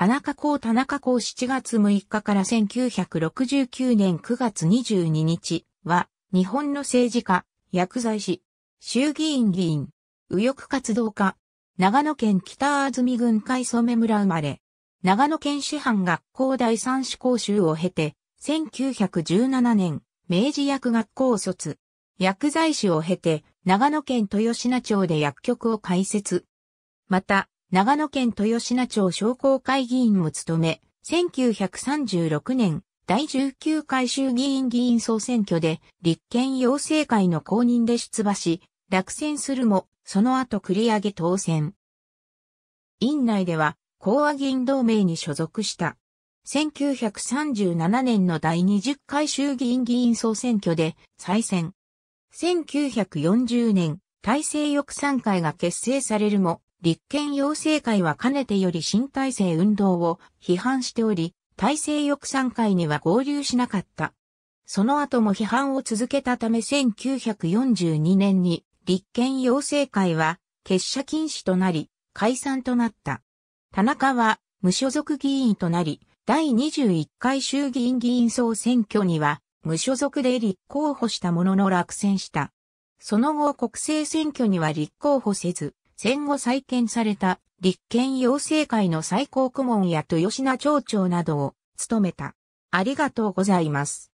田中公田中公7月6日から1969年9月22日は、日本の政治家、薬剤師、衆議院議員、右翼活動家、長野県北安住郡海染村生まれ、長野県師範学校第三子講習を経て、1917年、明治薬学校卒、薬剤師を経て、長野県豊品町で薬局を開設。また、長野県豊品町商工会議員も務め、1936年第19回衆議院議員総選挙で立憲養成会の公認で出馬し、落選するも、その後繰り上げ当選。院内では、講和議員同盟に所属した。1937年の第20回衆議院議員総選挙で再選。1940年、大政翼賛会が結成されるも、立憲要請会はかねてより新体制運動を批判しており、体制翼賛会には合流しなかった。その後も批判を続けたため1942年に立憲要請会は結社禁止となり解散となった。田中は無所属議員となり、第21回衆議院議員総選挙には無所属で立候補したものの落選した。その後国政選挙には立候補せず、戦後再建された立憲養成会の最高顧問や豊品町長などを務めた。ありがとうございます。